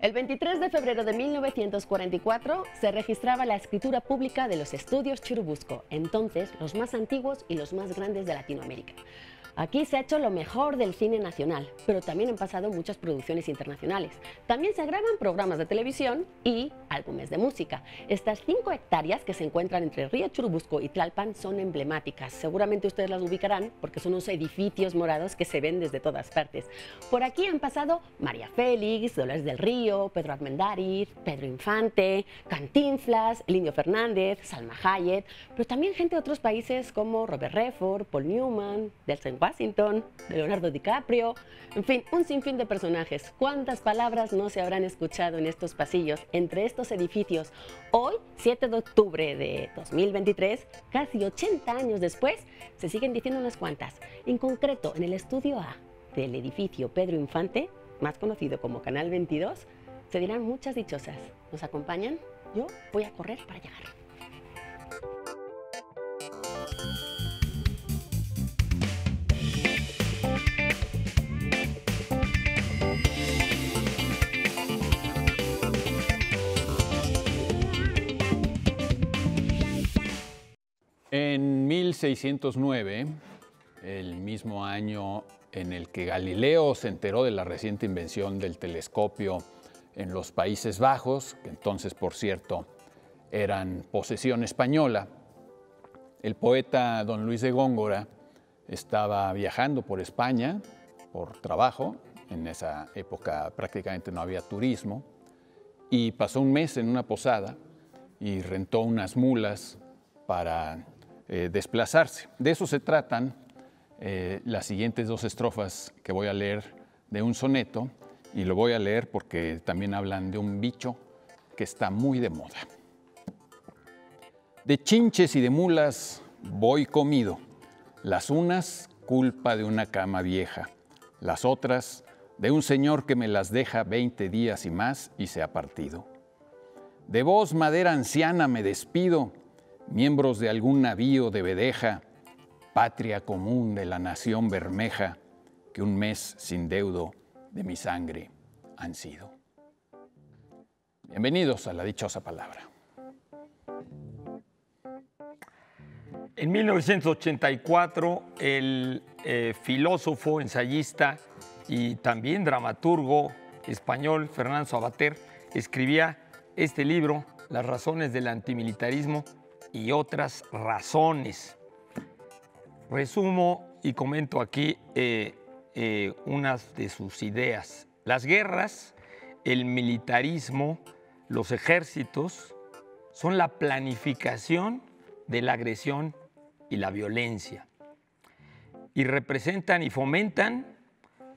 El 23 de febrero de 1944 se registraba la escritura pública de los estudios Churubusco, entonces los más antiguos y los más grandes de Latinoamérica. Aquí se ha hecho lo mejor del cine nacional, pero también han pasado muchas producciones internacionales. También se graban programas de televisión y álbumes de música. Estas cinco hectáreas que se encuentran entre Río Churubusco y Tlalpan son emblemáticas. Seguramente ustedes las ubicarán porque son unos edificios morados que se ven desde todas partes. Por aquí han pasado María Félix, Dolores del Río, Pedro Armendáriz, Pedro Infante, Cantinflas, El Fernández, Salma Hayek, pero también gente de otros países como Robert Redford, Paul Newman, Delsen Washington, de Leonardo DiCaprio, en fin, un sinfín de personajes. ¿Cuántas palabras no se habrán escuchado en estos pasillos, entre estos edificios? Hoy, 7 de octubre de 2023, casi 80 años después, se siguen diciendo unas cuantas. En concreto, en el estudio A del edificio Pedro Infante, más conocido como Canal 22, se dirán muchas dichosas. ¿Nos acompañan? Yo voy a correr para llegar. En 1609, el mismo año en el que Galileo se enteró de la reciente invención del telescopio en los Países Bajos, que entonces, por cierto, eran posesión española, el poeta don Luis de Góngora estaba viajando por España por trabajo, en esa época prácticamente no había turismo, y pasó un mes en una posada y rentó unas mulas para eh, desplazarse. De eso se tratan eh, las siguientes dos estrofas que voy a leer de un soneto y lo voy a leer porque también hablan de un bicho que está muy de moda. De chinches y de mulas voy comido, las unas culpa de una cama vieja, las otras de un señor que me las deja 20 días y más y se ha partido. De vos, madera anciana, me despido, miembros de algún navío de Bedeja, patria común de la nación bermeja, que un mes sin deudo de mi sangre han sido. Bienvenidos a la dichosa palabra. En 1984, el eh, filósofo, ensayista y también dramaturgo español Fernando Abater, escribía este libro, Las razones del antimilitarismo, y otras razones. Resumo y comento aquí eh, eh, unas de sus ideas. Las guerras, el militarismo, los ejércitos son la planificación de la agresión y la violencia. Y representan y fomentan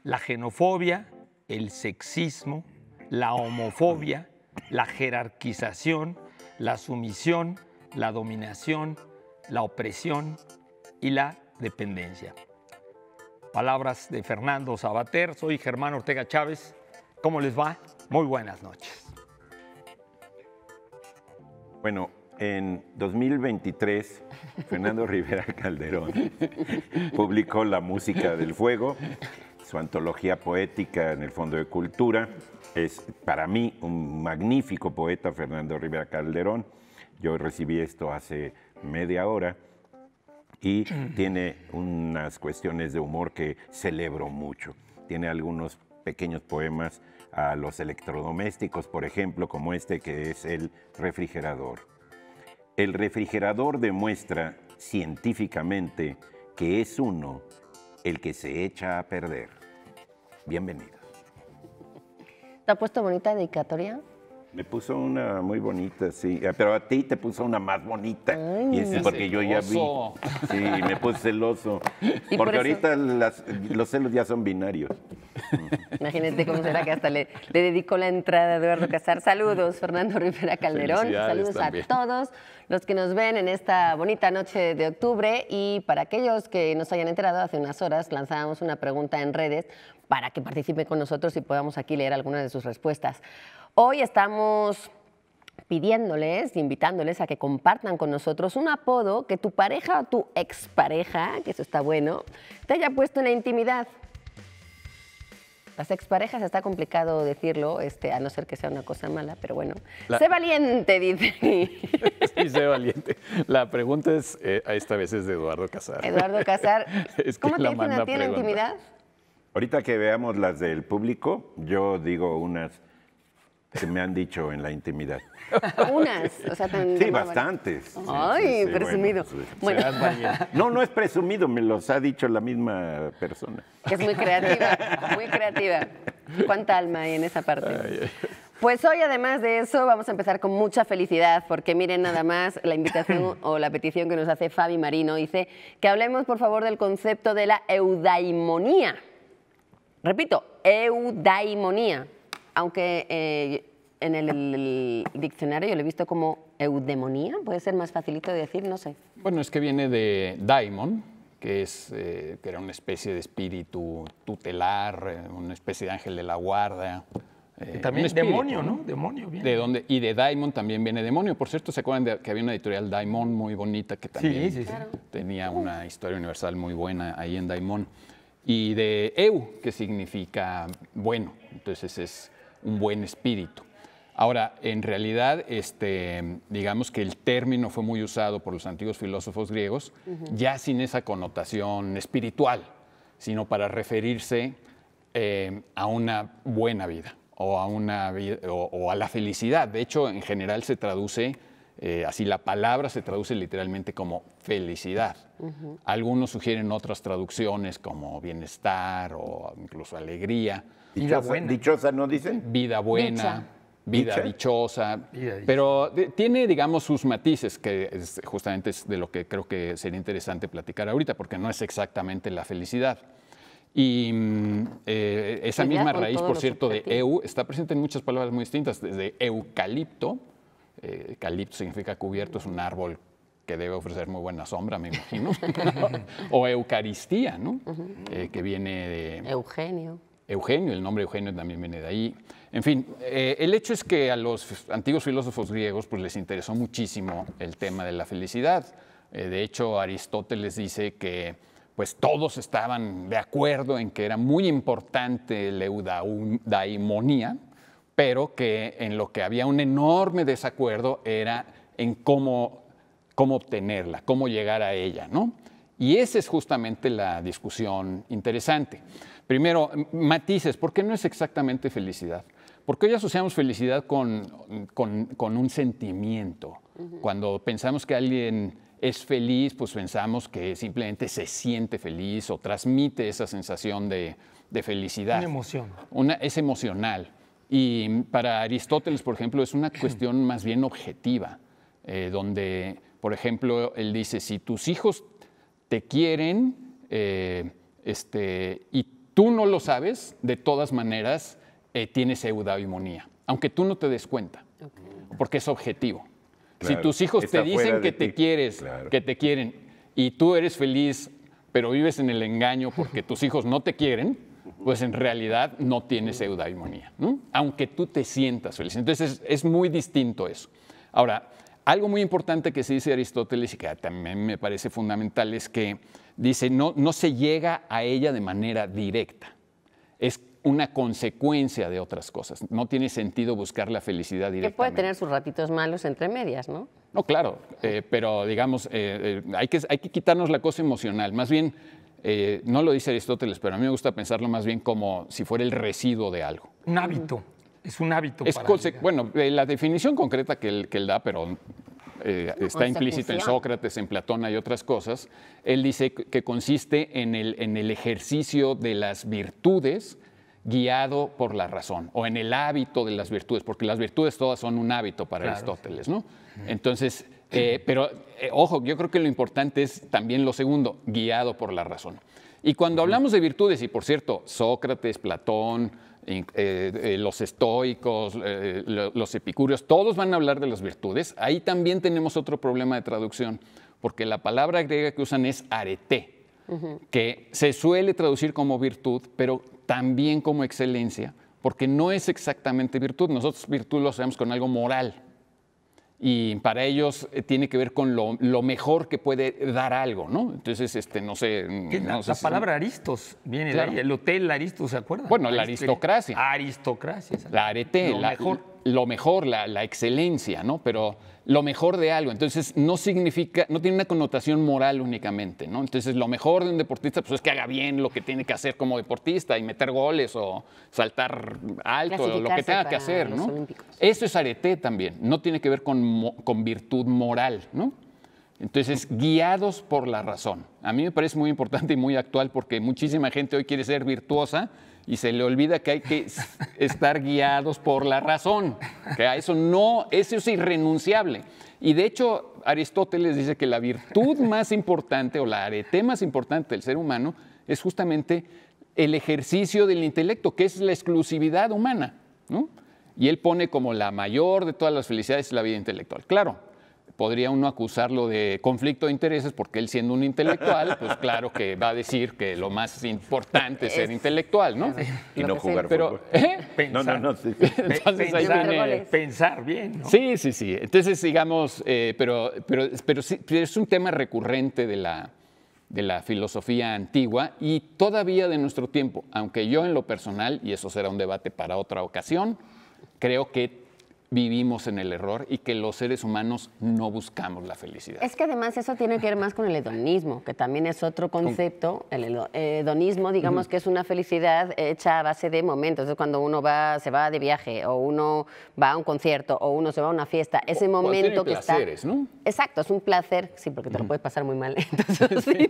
la xenofobia, el sexismo, la homofobia, la jerarquización, la sumisión, la dominación, la opresión y la dependencia. Palabras de Fernando Sabater, soy Germán Ortega Chávez. ¿Cómo les va? Muy buenas noches. Bueno, en 2023, Fernando Rivera Calderón publicó La Música del Fuego, su antología poética en el Fondo de Cultura. Es para mí un magnífico poeta, Fernando Rivera Calderón. Yo recibí esto hace media hora y mm. tiene unas cuestiones de humor que celebro mucho. Tiene algunos pequeños poemas a los electrodomésticos, por ejemplo, como este que es el refrigerador. El refrigerador demuestra científicamente que es uno el que se echa a perder. Bienvenido. ¿Te ha puesto bonita dedicatoria? Me puso una muy bonita, sí. Eh, pero a ti te puso una más bonita. es porque yo ya vi. Sí, me puse celoso. Porque ahorita los celos ya son binarios. Imagínate cómo será que hasta le, le dedicó la entrada a Eduardo Casar. Saludos, Fernando Rivera Calderón. Saludos a todos los que nos ven en esta bonita noche de octubre. Y para aquellos que nos hayan enterado, hace unas horas lanzábamos una pregunta en redes para que participe con nosotros y podamos aquí leer algunas de sus respuestas. Hoy estamos pidiéndoles, invitándoles a que compartan con nosotros un apodo que tu pareja o tu expareja, que eso está bueno, te haya puesto en la intimidad. Las exparejas está complicado decirlo, este, a no ser que sea una cosa mala, pero bueno. Sé valiente, dice. sí, sé valiente. La pregunta es, eh, esta vez es de Eduardo Casar. Eduardo Casar, ¿cómo te dicen a ti la intimidad? Ahorita que veamos las del público, yo digo unas que me han dicho en la intimidad. Unas, o sea, Sí, bastantes. Ay, presumido. Bueno, No, no es presumido, me los ha dicho la misma persona. es muy creativa, muy creativa. Cuánta alma hay en esa parte. Pues hoy, además de eso, vamos a empezar con mucha felicidad, porque miren nada más la invitación o la petición que nos hace Fabi Marino. Dice que hablemos, por favor, del concepto de la eudaimonía. Repito, eudaimonía aunque eh, en el, diccionario yo lo he visto como eudemonía, puede ser más facilito de decir, no sé. Bueno, es que viene de daimon, que, es, eh, que era una especie de espíritu tutelar, eh, una especie de ángel de la guarda. también demonio, ¿no? Demonio. bien. De donde, y de Daimon también viene demonio. Por cierto, ¿se acuerdan que había una editorial Daimon muy bonita que también tenía una historia universal muy buena ahí en Daimon? Y de Eu, que significa bueno. Entonces es un buen espíritu. Ahora, en realidad, este, digamos que el término fue muy usado por los antiguos filósofos griegos, ya sin esa connotación espiritual, sino para referirse eh, a una buena vida o a, una o, a la felicidad. De hecho, en general se traduce eh, así la palabra se traduce literalmente como felicidad. Algunos sugieren otras traducciones como bienestar o incluso alegría, Dichosa, vida ¿no dicen? Vida buena. Vida dichosa, pero tiene, digamos, sus matices, que es, justamente es de lo que creo que sería interesante platicar ahorita, porque no es exactamente la felicidad. Y mm, eh, esa misma raíz, por cierto, de EU está presente en muchas palabras muy distintas, desde eucalipto, Eucalipto eh, calipto significa cubierto, es un árbol que debe ofrecer muy buena sombra, me imagino, o Eucaristía, ¿no? Eh, que viene de... Eugenio. Eugenio, el nombre Eugenio también viene de ahí. En fin, eh, el hecho es que a los antiguos filósofos griegos pues, les interesó muchísimo el tema de la felicidad. Eh, de hecho, Aristóteles dice que pues, todos estaban de acuerdo en que era muy importante la eudaimonía, pero que en lo que había un enorme desacuerdo era en cómo, cómo obtenerla, cómo llegar a ella. ¿no? Y esa es justamente la discusión interesante. Primero, matices, ¿por qué no es exactamente felicidad? Porque hoy asociamos felicidad con, un sentimiento. Cuando pensamos que alguien es feliz, pues pensamos que simplemente se siente feliz o transmite esa sensación de, de felicidad. Una emoción. es emocional. Y para Aristóteles, por ejemplo, es una cuestión más bien objetiva, eh, donde, por ejemplo, él dice, si tus hijos te quieren eh, este, y tú no lo sabes, de todas maneras eh, tienes eudaimonía, aunque tú no te des cuenta, porque es objetivo. si tus hijos te dicen que te quieres, que te quieren, y tú eres feliz, pero vives en el engaño porque tus hijos no te quieren, pues en realidad no tienes eudaimonía, aunque tú te sientas feliz. Entonces es, es muy distinto eso. Ahora, algo muy importante que se dice Aristóteles y que también me parece fundamental es que dice, no, no se llega a ella de manera directa. Es una consecuencia de otras cosas. No tiene sentido buscar la felicidad directamente. Que puede tener sus ratitos malos entre medias, ¿no? No, claro, eh, pero digamos, eh, eh, hay, que, hay que quitarnos la cosa emocional. Más bien, no lo dice Aristóteles, pero a mí me gusta pensarlo más bien como si fuera el residuo de algo. Un hábito. Es un hábito. bueno, la definición concreta que que él da, pero eh, está implícito en Sócrates, en Platón hay otras cosas, él dice que consiste en el, ejercicio de las virtudes guiado por la razón o en el hábito de las virtudes, porque las virtudes todas son un hábito para Aristóteles, ¿no? Mm. Entonces, eh, pero eh, ojo, yo creo que lo importante es también lo segundo, guiado por la razón. Y cuando hablamos de virtudes, y por cierto, Sócrates, Platón, eh, eh, los estoicos, eh, los epicúreos, todos van a hablar de las virtudes. Ahí también tenemos otro problema de traducción, porque la palabra griega que usan es arete, que se suele traducir como virtud, pero también como excelencia, porque no es exactamente virtud. Nosotros virtud lo hacemos con algo moral, y para ellos eh, tiene que ver con lo, mejor que puede dar algo, ¿no? Entonces, este, no sé. Mm, la, palabra aristos viene ahí, el hotel Aristos, ¿se acuerda? Bueno, la aristocracia. Aristocracia. La arete, lo mejor. Lo mejor, la, la excelencia, ¿no? Pero lo mejor de algo. Entonces, no significa, no tiene una connotación moral únicamente, ¿no? Entonces, lo mejor de un deportista pues, es que haga bien lo que tiene que hacer como deportista y meter goles o saltar alto o lo que tenga que hacer, ¿no? Eso es arete también, no tiene que ver con, con virtud moral, ¿no? Entonces, guiados por la razón. A mí me parece muy importante y muy actual porque muchísima gente hoy quiere ser virtuosa, y se le olvida que hay que estar guiados por la razón, que eso no, eso es irrenunciable. Y de hecho, Aristóteles dice que la virtud más importante o la arete más importante del ser humano es justamente el ejercicio del intelecto, que es la exclusividad humana, Y él pone como la mayor de todas las felicidades la vida intelectual. Claro, podría uno acusarlo de conflicto de intereses porque él siendo un intelectual, pues claro que va a decir que lo más importante es ser intelectual, ¿no? y no jugar pero, ¿eh? Pensar. bien, Sí, sí, sí. Entonces, digamos, eh, pero, pero, pero es un tema recurrente de la, de la filosofía antigua y todavía de nuestro tiempo, aunque yo en lo personal, y eso será un debate para otra ocasión, creo que vivimos en el error y que los seres humanos no buscamos la felicidad. Es que además eso tiene que ver más con el hedonismo, que también es otro concepto. El hedonismo, digamos que es una felicidad hecha a base de momentos. Es cuando uno va, se va de viaje o uno va a un concierto o uno se va a una fiesta. Ese momento que placeres, está... ¿no? Exacto, es un placer, sí, porque te lo puedes pasar muy mal. Entonces,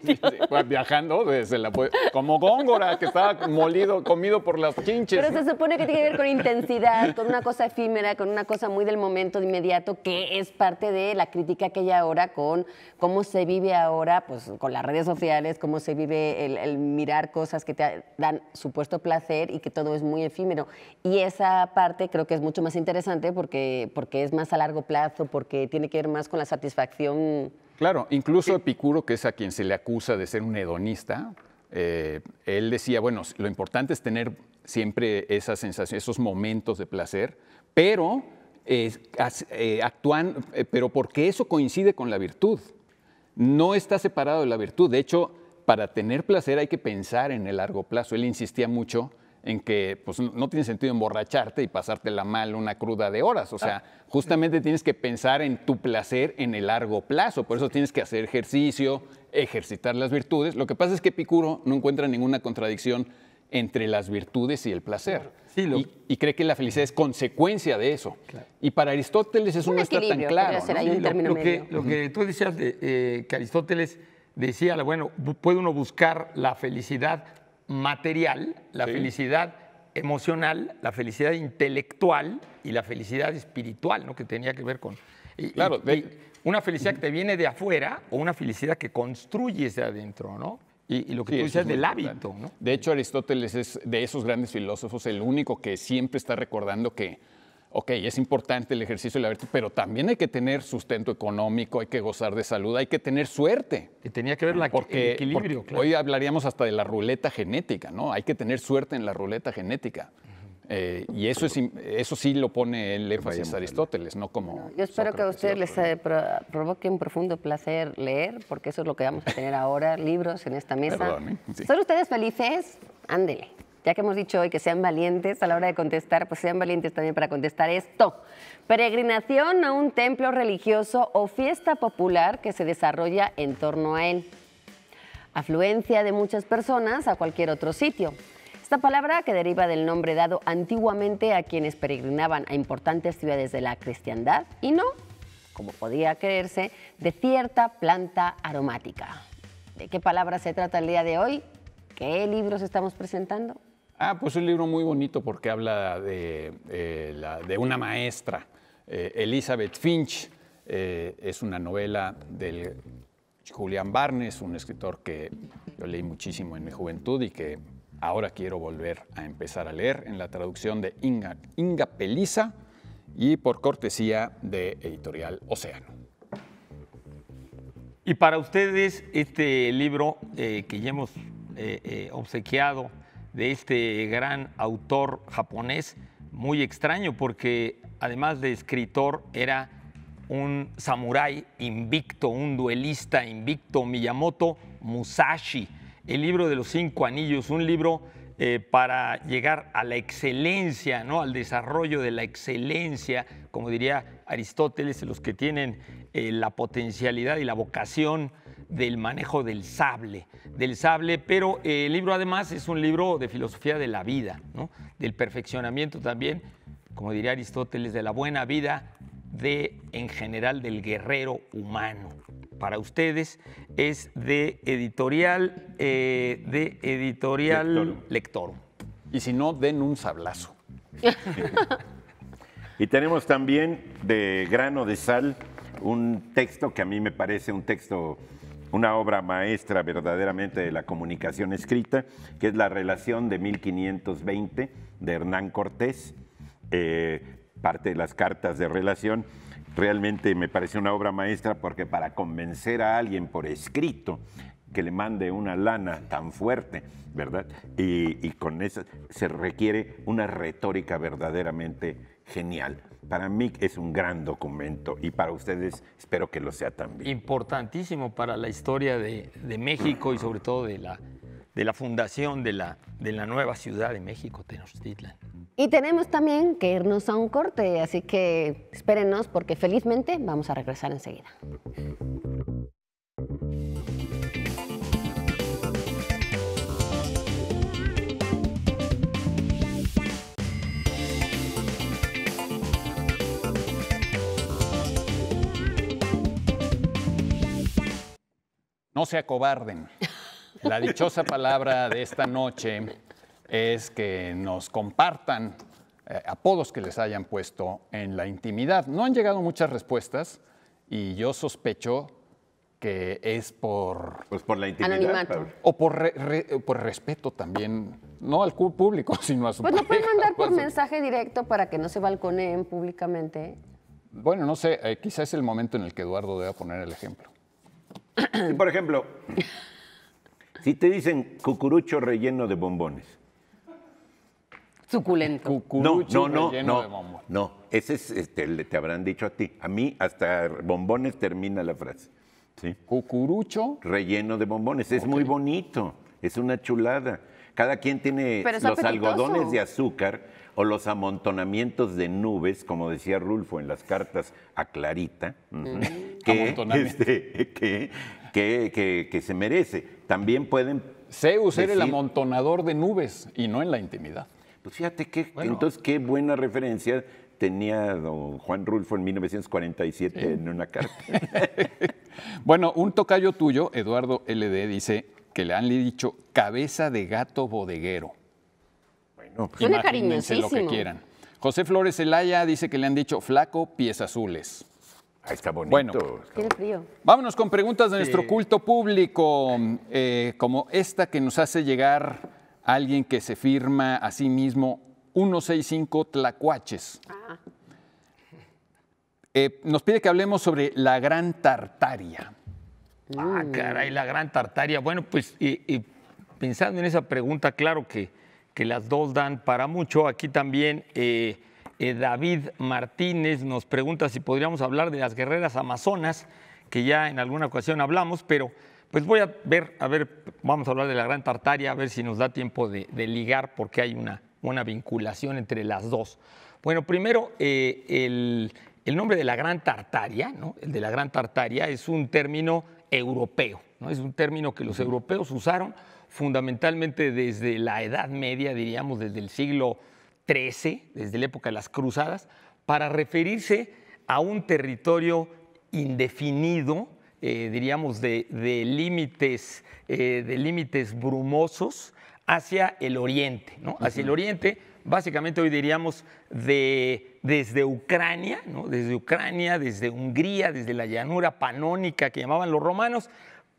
viajando, eh, la como Góngora, que estaba molido, comido por las chinches. Pero se supone que tiene que ver con intensidad, con una cosa efímera, con una cosa muy del momento, de inmediato, que es parte de la crítica que hay ahora con cómo se vive ahora, pues con las redes sociales, cómo se vive el, mirar cosas que te dan supuesto placer y que todo es muy efímero. Y esa parte creo que es mucho más interesante porque, porque es más a largo plazo, porque tiene que ver más con la satisfacción. Claro, incluso Epicuro, que es a quien se le acusa de ser un hedonista, eh, él decía, bueno, lo importante es tener siempre esa sensación, esos momentos de placer, pero eh, actúan, eh, pero porque eso coincide con la virtud. No está separado de la virtud. De hecho, para tener placer hay que pensar en el largo plazo. Él insistía mucho en que pues, no tiene sentido emborracharte y pasártela mal una cruda de horas. O sea, ah. justamente tienes que pensar en tu placer en el largo plazo. Por eso tienes que hacer ejercicio, ejercitar las virtudes. Lo que pasa es que Picuro no encuentra ninguna contradicción entre las virtudes y el placer. y, cree que la felicidad es consecuencia de eso. Y para Aristóteles eso no está tan claro. lo, que, tú decías eh, que Aristóteles decía, bueno, puede uno buscar la felicidad material, la felicidad emocional, la felicidad intelectual y la felicidad espiritual, ¿no? que tenía que ver con... claro, una felicidad que te viene de afuera o una felicidad que construyes de adentro, ¿no? Y, lo que tú dices del hábito, ¿no? De hecho, Aristóteles es de esos grandes filósofos el único que siempre está recordando que, ok, es importante el ejercicio y la virtud, pero también hay que tener sustento económico, hay que gozar de salud, hay que tener suerte. Y tenía que ver la, el equilibrio, claro. Hoy hablaríamos hasta de la ruleta genética, ¿no? Hay que tener suerte en la ruleta genética. Eh, y eso, es, eso sí lo pone el énfasis Aristóteles, no como. yo espero que a ustedes les provoque un profundo placer leer, porque eso es lo que vamos a tener ahora: libros en esta mesa. ¿eh? ¿Son ustedes felices? Ándele. Ya que hemos dicho hoy que sean valientes a la hora de contestar, pues sean valientes también para contestar esto. Peregrinación a un templo religioso o fiesta popular que se desarrolla en torno a él. Afluencia de muchas personas a cualquier otro sitio. Esta palabra, que deriva del nombre dado antiguamente a quienes peregrinaban a importantes ciudades de la cristiandad y no, como podía creerse, de cierta planta aromática. ¿De qué palabra se trata el día de hoy? ¿Qué libros estamos presentando? Ah, pues un libro muy bonito porque habla de, eh, una maestra, eh, Elizabeth Finch. Eh, es una novela del Julian Barnes, un escritor que yo leí muchísimo en mi juventud y que Ahora quiero volver a empezar a leer en la traducción de Inga, Inga Peliza y por cortesía de Editorial Océano. Y para ustedes, este libro eh, que ya hemos eh, eh, obsequiado de este gran autor japonés, muy extraño porque además de escritor era un samurái invicto, un duelista invicto, Miyamoto Musashi el libro de los cinco anillos, un libro eh, para llegar a la excelencia, ¿no? al desarrollo de la excelencia, como diría Aristóteles, los que tienen eh, la potencialidad y la vocación del manejo del sable, del sable, pero eh, el libro además es un libro de filosofía de la vida, del perfeccionamiento también, como diría Aristóteles, de la buena vida de, en general, del guerrero humano. Para ustedes es de editorial, eh, de editorial lector. Y si no, den un sablazo. y tenemos también de grano de sal un texto que a mí me parece un texto una obra maestra verdaderamente de la comunicación escrita, que es la relación de 1520 de Hernán Cortés, eh, parte de las cartas de relación. Realmente me parece una obra maestra porque para convencer a alguien por escrito que le mande una lana tan fuerte, ¿verdad? Y, con eso se requiere una retórica verdaderamente genial. Para mí es un gran documento y para ustedes espero que lo sea también. Importantísimo para la historia de México y sobre todo de la, de la fundación de la, de la nueva ciudad de México, Tenochtitlan. Y tenemos también que irnos a un corte, así que espérenos porque felizmente vamos a regresar enseguida. No se acobarden. La dichosa palabra de esta noche es que nos compartan eh, apodos que les hayan puesto en la intimidad. No han llegado muchas respuestas y yo sospecho que es por... Pues por la intimidad. O por, por, respeto también, no al público, sino a su Pues lo pueden mandar por mensaje directo para que no se balconeen públicamente. Bueno, no sé, eh, quizás es el momento en el que Eduardo deba poner el ejemplo. por ejemplo, si te dicen cucurucho relleno de bombones. Suculento. Cucurucho no, no, no, relleno no, de bombones. No, ese es, este, te habrán dicho a ti. A mí hasta bombones termina la frase. ¿sí? Cucurucho. Relleno de bombones. Es muy bonito. Es una chulada. Cada quien tiene los algodones de azúcar o los amontonamientos de nubes, como decía Rulfo en las cartas a Clarita, este, que, que, que, que, se merece también pueden... Zeus el amontonador de nubes y no en la intimidad. Pues fíjate que entonces qué buena referencia tenía don Juan Rulfo en 1947 en una carta. bueno, un tocayo tuyo, Eduardo LD, dice que le han dicho cabeza de gato bodeguero. Bueno, pues, suena cariñosísimo. lo que quieran. José Flores Elaya dice que le han dicho flaco pies azules. Ahí está bonito. Bueno, Tiene frío. vámonos con preguntas de nuestro culto público, eh, como esta que nos hace llegar alguien que se firma a sí mismo 165 Tlacuaches. Ah. Eh, nos pide que hablemos sobre la Gran Tartaria. Ah, caray, la Gran Tartaria. Bueno, pues y, pensando en esa pregunta, claro que, que las dos dan para mucho. Aquí también. Eh, eh, David Martínez nos pregunta si podríamos hablar de las guerreras amazonas, que ya en alguna ocasión hablamos, pero pues voy a ver, a ver, vamos a hablar de la gran Tartaria, a ver si nos da tiempo de, ligar, porque hay una, buena vinculación entre las dos. Bueno, primero, eh, el, nombre de la gran Tartaria, ¿no? El de la gran Tartaria es un término europeo, ¿no? Es un término que los europeos usaron fundamentalmente desde la Edad Media, diríamos, desde el siglo 13, desde la época de las cruzadas, para referirse a un territorio indefinido, eh, diríamos, de, límites, eh, de límites brumosos hacia el oriente, ¿no? Hacia el oriente, básicamente hoy diríamos de, desde Ucrania, ¿no? Desde Ucrania, desde Hungría, desde la llanura panónica que llamaban los romanos,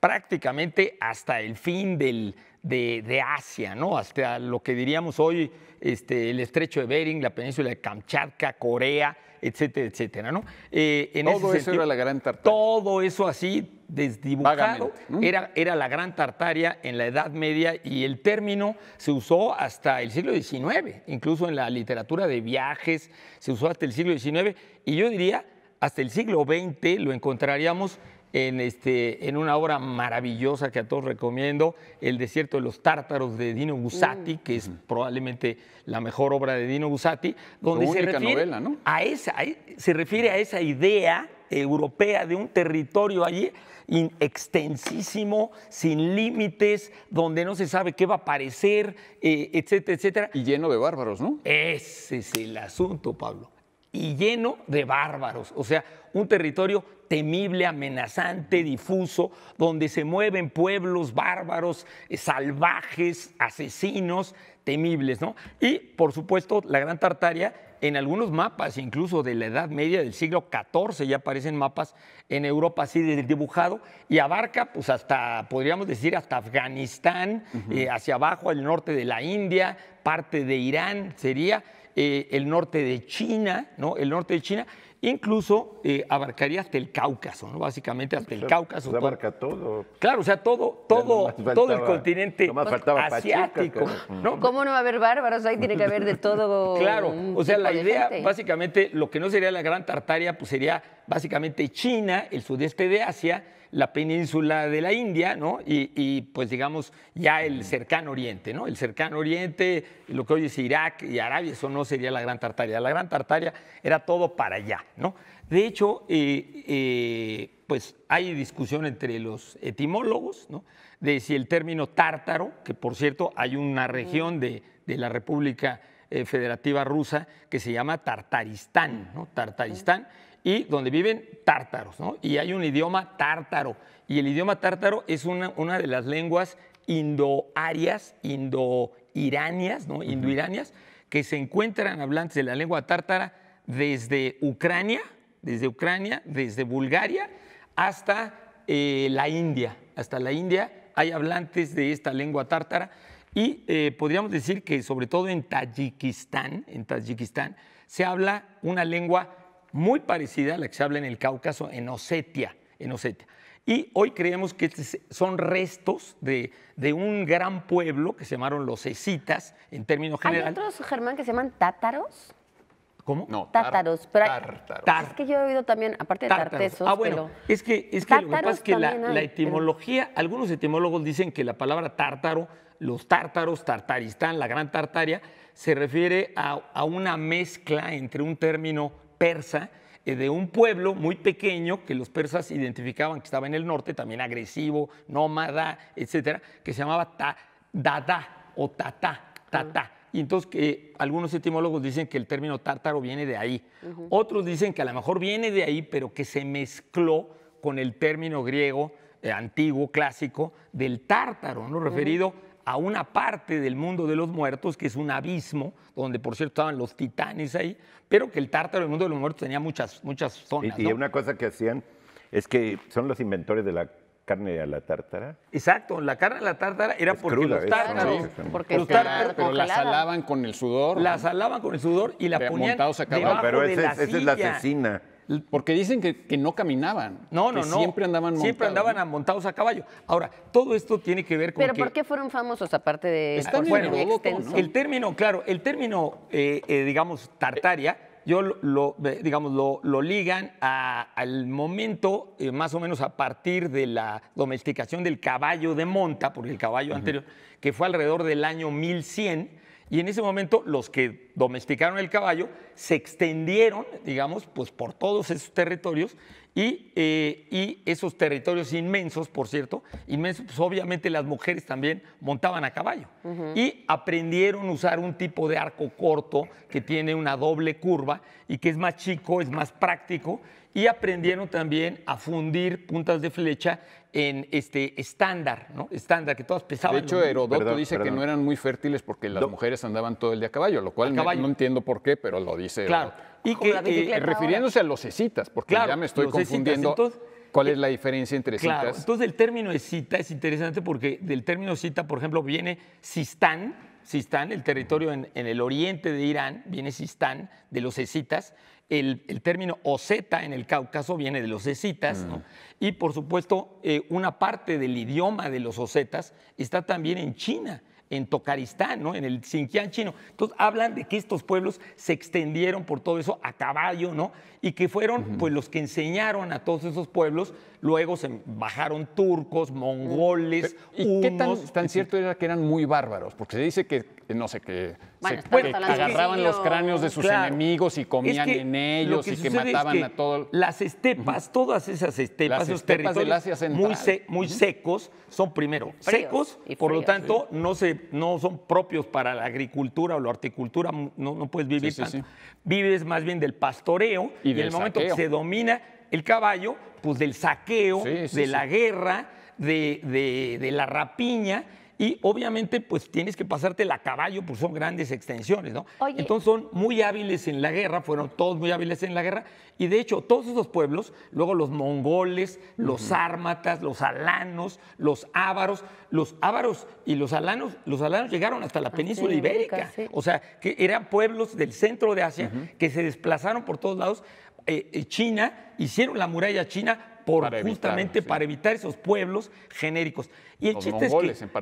prácticamente hasta el fin del, de, Asia, ¿no? Hasta lo que diríamos hoy este, el estrecho de Bering, la península de Kamchatka, Corea, etcétera, etcétera, ¿no? Eh, todo eso era la gran Tartaria. Todo eso así, desdibujado, era, era la gran Tartaria en la Edad Media y el término se usó hasta el siglo XIX, incluso en la literatura de viajes se usó hasta el siglo XIX y yo diría hasta el siglo XX lo encontraríamos en, este, en una obra maravillosa que a todos recomiendo, El desierto de los tártaros de Dino Buzzati, mm. que es probablemente la mejor obra de Dino Buzzati, donde se refiere, novela, ¿no? a esa, se refiere a esa idea europea de un territorio allí extensísimo, sin límites, donde no se sabe qué va a aparecer, eh, etcétera, etcétera. Y lleno de bárbaros, ¿no? Ese es el asunto, Pablo y lleno de bárbaros, o sea, un territorio temible, amenazante, difuso, donde se mueven pueblos bárbaros, eh, salvajes, asesinos, temibles, ¿no? Y, por supuesto, la Gran Tartaria, en algunos mapas, incluso de la Edad Media del siglo XIV, ya aparecen mapas en Europa así de dibujado, y abarca, pues, hasta, podríamos decir, hasta Afganistán, eh, hacia abajo, al norte de la India, parte de Irán sería eh, el norte de China, ¿no? El norte de China, incluso eh, abarcaría hasta el Cáucaso, ¿no? Básicamente hasta el Cáucaso. Pues abarca todo. Claro, o sea, todo, todo, todo el continente asiático. ¿no? ¿Cómo no va a haber bárbaros? Ahí tiene que haber de todo. Claro, o sea, la idea, básicamente, lo que no sería la gran Tartaria, pues sería básicamente China, el sudeste de Asia la península de la India, ¿no? Y, pues digamos ya el cercano oriente, ¿no? El cercano oriente, lo que hoy es Irak y Arabia, eso no sería la Gran Tartaria. La Gran Tartaria era todo para allá, ¿no? De hecho, eh, eh, pues hay discusión entre los etimólogos, De si el término tártaro, que por cierto hay una región de, la República eh, Federativa Rusa que se llama Tartaristán, ¿no? Tartaristán y donde viven tártaros, ¿no? Y hay un idioma tártaro. Y el idioma tártaro es una, de las lenguas indoarias, indoiranias, ¿no? que se encuentran hablantes de la lengua tártara desde Ucrania, desde Ucrania, desde Bulgaria, hasta eh, la India. Hasta la India hay hablantes de esta lengua tártara. Y eh, podríamos decir que sobre todo en Tayikistán, en Tayikistán, se habla una lengua muy parecida a la que se habla en el Cáucaso, en Osetia. En Y hoy creemos que este son restos de, un gran pueblo que se llamaron los Esitas en términos generales. ¿Hay otros, Germán, que se llaman tátaros? ¿Cómo? No, tátaros. tártaros. Es que yo he oído también, aparte de tartesos. Ah, pero, es que, es que lo que pasa es que la, etimología, algunos etimólogos dicen que la palabra tártaro, los tártaros, tartaristán, la gran tartaria, se refiere a, a una mezcla entre un término persa eh, de un pueblo muy pequeño que los persas identificaban que estaba en el norte, también agresivo, nómada, etcétera, que se llamaba ta, Dada o Tata. Tatá. Y entonces que eh, algunos etimólogos dicen que el término tártaro viene de ahí. Otros dicen que a lo mejor viene de ahí, pero que se mezcló con el término griego eh, antiguo, clásico, del tártaro, ¿no? Referido a una parte del mundo de los muertos, que es un abismo, donde por cierto estaban los titanes ahí, pero que el tártaro del mundo de los muertos tenía muchas, muchas zonas. Y, una cosa que hacían es que son los inventores de la carne a la tártara. Exacto, la carne a la tártara era porque cruda, los tártaros, porque los pero la salaban con el sudor. La salaban con el sudor y la ponían debajo pero esa es la asesina. Porque dicen que, no caminaban. No, no, que no. Siempre andaban montados. Siempre andaban a caballo. Ahora, todo esto tiene que ver con. ¿Pero por qué fueron famosos aparte de.? bueno, el término, claro, el término, eh, eh, digamos, Tartaria yo lo, eh, digamos, lo, ligan al momento, más o menos a partir de la domesticación del caballo de monta, porque el caballo anterior, que fue alrededor del año 1100, y en ese momento los que domesticaron el caballo se extendieron, digamos, pues por todos esos territorios eh, y, esos territorios inmensos, por cierto, inmensos, pues obviamente las mujeres también montaban a caballo y aprendieron a usar un tipo de arco corto que tiene una doble curva y que es más chico, es más práctico y aprendieron también a fundir puntas de flecha en este estándar, ¿no? Estándar, que todas pesaban. De hecho, Herodoto dice que no eran muy fértiles porque las mujeres andaban todo el día a caballo, lo cual No, entiendo por qué, pero lo dice y eh, refiriéndose a los escitas, porque ya me estoy confundiendo. ¿Cuál es eh, la diferencia entre claro, Entonces, el término escita es interesante porque del término cita, por ejemplo, viene Sistán, el territorio en, el oriente de Irán, viene Sistán, de los escitas. El, término oseta en el Cáucaso viene de los escitas, mm. y por supuesto eh, una parte del idioma de los osetas está también en China en Tocaristán, ¿no? en el Xinjiang chino. Entonces hablan de que estos pueblos se extendieron por todo eso a caballo, ¿no? y que fueron pues los que enseñaron a todos esos pueblos. Luego se bajaron turcos, mongoles, qué tan, cierto era que eran muy bárbaros? Porque se dice que, no sé, qué agarraban los cráneos de sus enemigos y comían en ellos y que mataban a todos. Las estepas, todas esas estepas, las esos estepas territorios muy, muy secos, son primero secos, por lo tanto no, se, no son propios para la agricultura o la horticultura, no, puedes vivir Vives más bien del pastoreo y, en el momento que se domina el caballo, pues del saqueo, de la guerra, de, de, de la rapiña y obviamente pues tienes que pasarte la caballo, pues son grandes extensiones, ¿no? Entonces son muy hábiles en la guerra, fueron todos muy hábiles en la guerra, y de hecho todos esos pueblos, luego los mongoles, los sármatas, los alanos, los ávaros, los ávaros y los alanos, los alanos llegaron hasta la ah, península ibérica, o sea, que eran pueblos del centro de Asia que se desplazaron por todos lados eh, eh, china, hicieron la muralla china por, justamente para evitar esos pueblos genéricos. Y el chiste es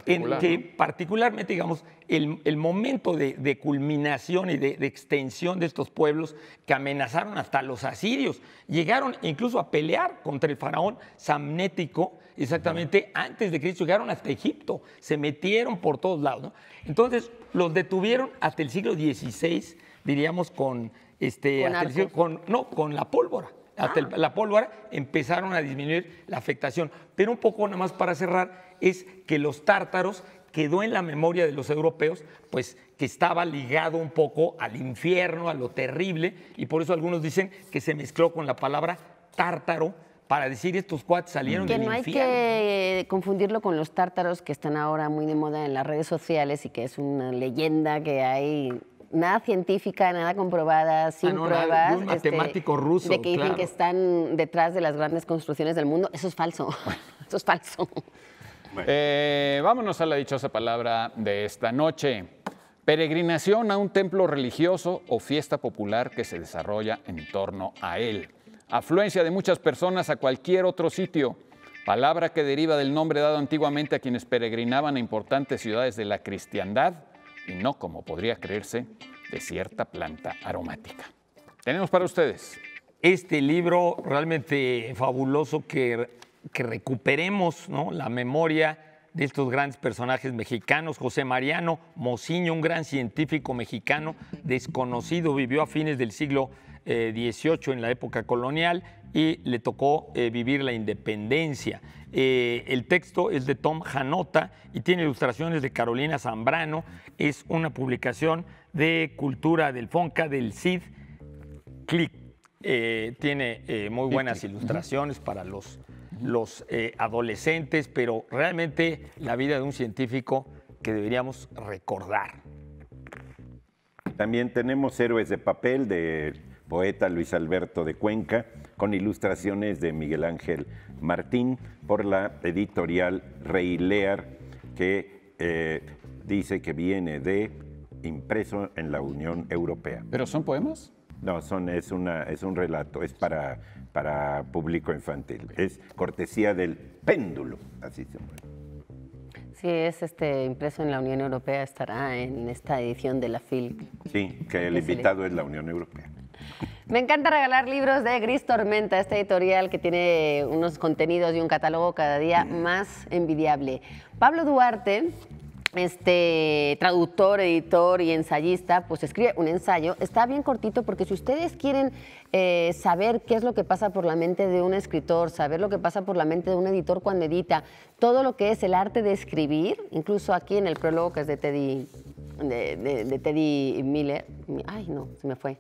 que, en particularmente, digamos, el, momento de, culminación y de, extensión de estos pueblos que amenazaron hasta los asirios, llegaron incluso a pelear contra el faraón samnético, exactamente antes de Cristo, llegaron hasta Egipto, se metieron por todos lados. Entonces, los detuvieron hasta el siglo XVI, diríamos, con este, ¿Con, no, con la pólvora. Hasta ah. la pólvora empezaron a disminuir la afectación. Pero un poco nada más para cerrar, es que los tártaros quedó en la memoria de los europeos, pues que estaba ligado un poco al infierno, a lo terrible, y por eso algunos dicen que se mezcló con la palabra tártaro, para decir estos cuates salieron que no hay que confundirlo con los tártaros que están ahora muy de moda en las redes sociales y que es una leyenda que hay nada científica, nada comprobada, sin ah, pruebas. un este, matemático ruso. De que dicen que están detrás de las grandes construcciones del mundo. Eso es falso. Eso es falso. Eh, vámonos a la dichosa palabra de esta noche. Peregrinación a un templo religioso o fiesta popular que se desarrolla en torno a él. Afluencia de muchas personas a cualquier otro sitio palabra que deriva del nombre dado antiguamente a quienes peregrinaban a importantes ciudades de la cristiandad y no, como podría creerse, de cierta planta aromática. Tenemos para ustedes. Este libro realmente fabuloso que, recuperemos ¿no? la memoria de estos grandes personajes mexicanos. José Mariano Mociño, un gran científico mexicano desconocido, vivió a fines del siglo 18 eh, en la época colonial y le tocó eh, vivir la independencia. Eh, el texto es de Tom Janota y tiene ilustraciones de Carolina Zambrano. Es una publicación de cultura del Fonca, del CID. Click tiene muy buenas ilustraciones para los, los adolescentes, pero realmente la vida de un científico que deberíamos recordar. También tenemos Héroes de Papel de poeta Luis Alberto de Cuenca, con ilustraciones de Miguel Ángel Martín por la editorial Rey Lear, que eh, dice que viene de impreso en la Unión Europea. ¿Pero son poemas? No, son, es, una, es un relato, es para, para público infantil. Es cortesía del péndulo, así se llama. Sí, es este impreso en la Unión Europea, estará en esta edición de la FIL. Sí, que el invitado es la Unión Europea. Me encanta regalar libros de Gris Tormenta, esta editorial que tiene unos contenidos y un catálogo cada día más envidiable. Pablo Duarte, este traductor, editor y ensayista, pues escribe un ensayo. Está bien cortito porque si ustedes quieren eh, saber qué es lo que pasa por la mente de un escritor, saber lo que pasa por la mente de un editor cuando edita, todo lo que es el arte de escribir, incluso aquí en el prólogo que es de Teddy Miller, ay no, se me fue.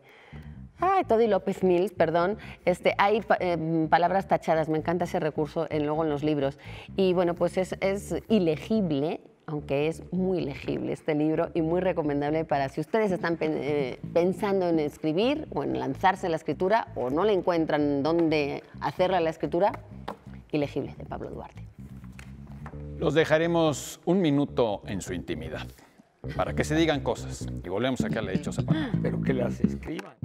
Ay, Toddy López Mills, perdón. Este, hay em, palabras tachadas, me encanta ese recurso en, luego en los libros. Y bueno, pues es, ilegible aunque es muy legible este libro y muy recomendable para si ustedes están eh, pensando en escribir o en lanzarse a la escritura o no le encuentran dónde hacerla la escritura, Ilegible de Pablo Duarte. Los dejaremos un minuto en su intimidad para que se digan cosas y volvemos aquí a esa hecho Pero que las escriban.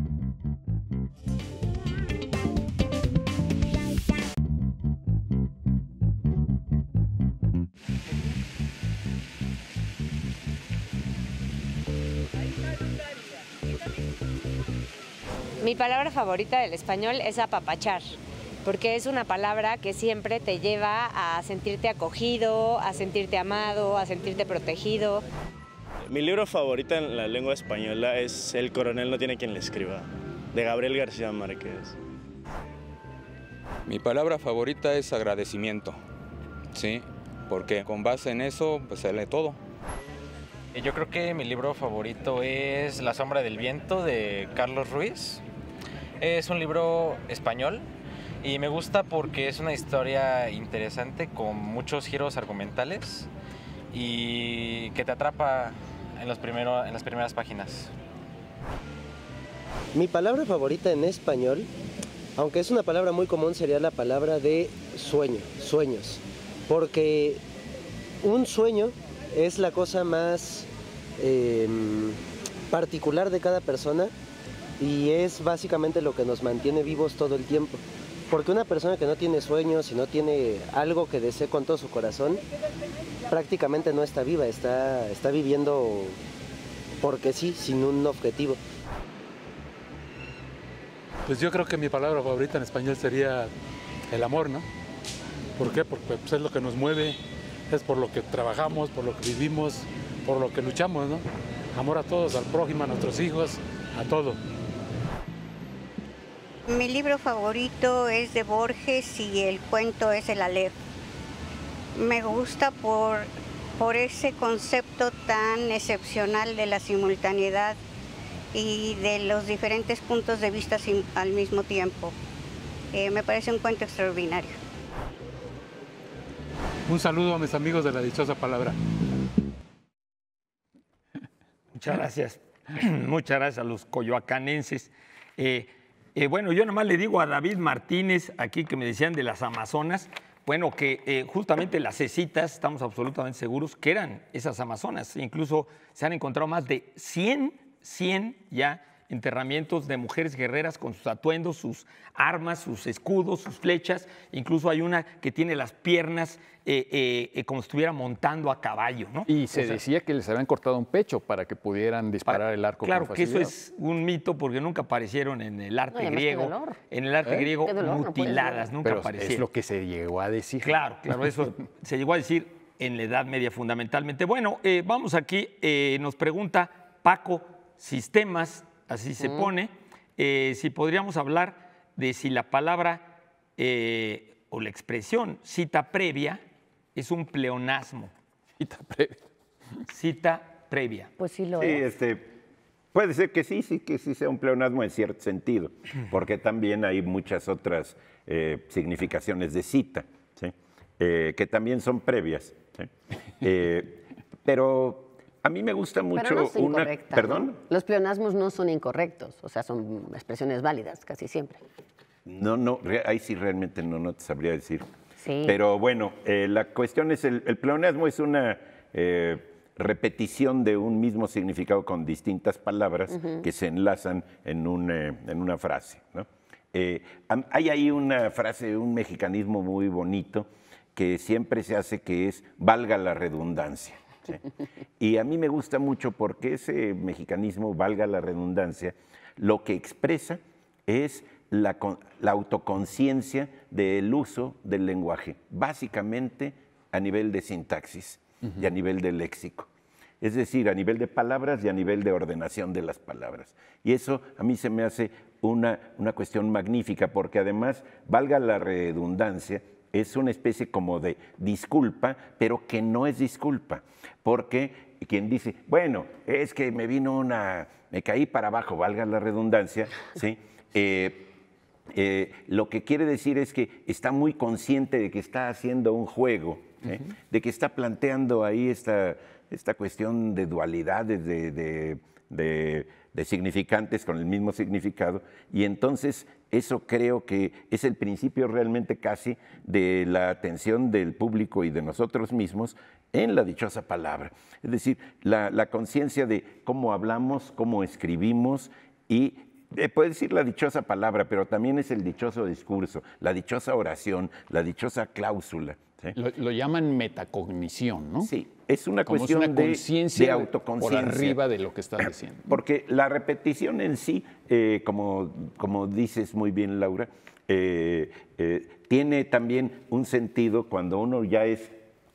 Mi palabra favorita del español es apapachar, porque es una palabra que siempre te lleva a sentirte acogido, a sentirte amado, a sentirte protegido. Mi libro favorito en la lengua española es El coronel no tiene quien le escriba, de Gabriel García Márquez. Mi palabra favorita es agradecimiento, ¿sí? Porque con base en eso, pues, se lee todo. Yo creo que mi libro favorito es La sombra del viento de Carlos Ruiz. Es un libro español y me gusta porque es una historia interesante con muchos giros argumentales y que te atrapa en, los en las primeras páginas. Mi palabra favorita en español, aunque es una palabra muy común, sería la palabra de sueño, sueños. Porque un sueño es la cosa más em, particular de cada persona y es básicamente lo que nos mantiene vivos todo el tiempo. Porque una persona que no tiene sueños y no tiene algo que desee con todo su corazón, prácticamente no está viva, está, está viviendo porque sí, sin un objetivo. Pues yo creo que mi palabra favorita en español sería el amor, ¿no? ¿Por qué? Porque pues, es lo que nos mueve, es por lo que trabajamos, por lo que vivimos, por lo que luchamos, ¿no? Amor a todos, al prójimo, a nuestros hijos, a todo. Mi libro favorito es de Borges y el cuento es El Aleph. Me gusta por, por ese concepto tan excepcional de la simultaneidad y de los diferentes puntos de vista al mismo tiempo. Eh, me parece un cuento extraordinario. Un saludo a mis amigos de la dichosa palabra. Muchas gracias. Muchas gracias a los coyoacanenses. Eh, eh, bueno, yo nomás le digo a David Martínez, aquí que me decían de las Amazonas, bueno, que eh, justamente las cecitas, estamos absolutamente seguros que eran esas Amazonas. Incluso se han encontrado más de 100, 100 ya enterramientos de mujeres guerreras con sus atuendos, sus armas, sus escudos, sus flechas. Incluso hay una que tiene las piernas eh, eh, eh, como si estuviera montando a caballo. Y se decía que les habían cortado un pecho para que pudieran disparar el arco. Claro que eso es un mito porque nunca aparecieron en el arte griego. En el arte griego mutiladas, nunca aparecieron. Es lo que se llegó a decir. Claro, claro, eso se llegó a decir en la Edad Media fundamentalmente. Bueno, vamos aquí, nos pregunta Paco, sistemas así se pone, eh, si podríamos hablar de si la palabra eh, o la expresión cita previa es un pleonasmo. Cita previa. Cita previa. Pues sí lo Este, puede ser que sí, sí, que sí sea un pleonasmo en cierto sentido, porque también hay muchas otras eh, significaciones de cita, que también son previas. ¿sí? pero a mí me gusta mucho Pero ¿Perdón? Los pleonasmos no son incorrectos, o sea, son expresiones válidas casi siempre. No, no, ahí sí realmente no, no te sabría decir. Sí. Pero bueno, eh, la cuestión es: el, pleonasmo es una. Eh, repetición de un mismo significado con distintas palabras que se enlazan en, eh, en una frase. hay ahí una frase, un mexicanismo muy bonito que siempre se hace que es valga la redundancia. Y a mí me gusta mucho porque ese mexicanismo, valga la redundancia, lo que expresa es la, autoconciencia del uso del lenguaje, básicamente a nivel de sintaxis y a nivel de léxico. Es decir, a nivel de palabras y a nivel de ordenación de las palabras. Y eso a mí se me hace una cuestión magnífica, porque además, valga la redundancia, es una especie como de disculpa, pero que no es disculpa, porque quien dice, bueno, es que me vino una, me caí para abajo, valga la redundancia, ¿sí? Eh, eh, lo que quiere decir es que está muy consciente de que está haciendo un juego, de que está planteando ahí esta, esta cuestión de dualidades, de significantes con el mismo significado, y entonces eso creo que es el principio realmente casi de la atención del público y de nosotros mismos en la dichosa palabra. Es decir, la, conciencia de cómo hablamos, cómo escribimos y eh, puede decir la dichosa palabra, pero también es el dichoso discurso, la dichosa oración, la dichosa cláusula. Lo, llaman metacognición, ¿no? Sí, es una cuestión de, autoconciencia. Por arriba de lo que estás diciendo. Porque la repetición en sí, eh, como, como dices muy bien, Laura, eh, tiene también un sentido cuando uno ya es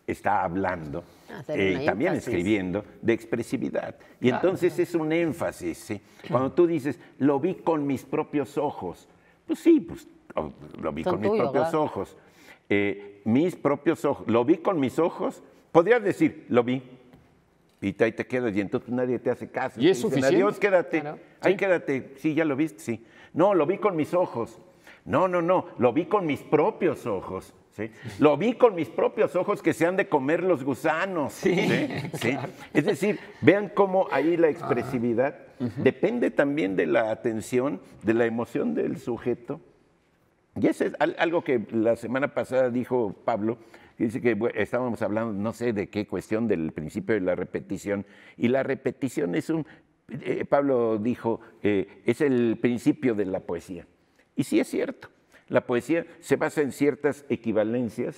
está hablando eh, también escribiendo de expresividad. Y entonces es un énfasis. Cuando tú dices, lo vi con mis propios ojos, pues sí, pues, lo vi con mis propios ojos. Eh, mis propios ojos, lo vi con mis ojos, podrías decir, lo vi. Y ahí te quedas y entonces nadie te hace caso. Y eso dicen, suficiente. Adiós, quédate. Ahí quédate. Sí, ya lo viste, sí. No, lo vi con mis ojos. No, no, no, lo vi con mis propios ojos. Lo vi con mis propios ojos que se han de comer los gusanos. Es decir, vean cómo ahí la expresividad ah, depende también de la atención, de la emoción del sujeto. Y eso es algo que la semana pasada dijo Pablo, dice que estábamos hablando, no sé de qué cuestión, del principio de la repetición. Y la repetición es un, eh, Pablo dijo, eh, es el principio de la poesía. Y sí es cierto. La poesía se basa en ciertas equivalencias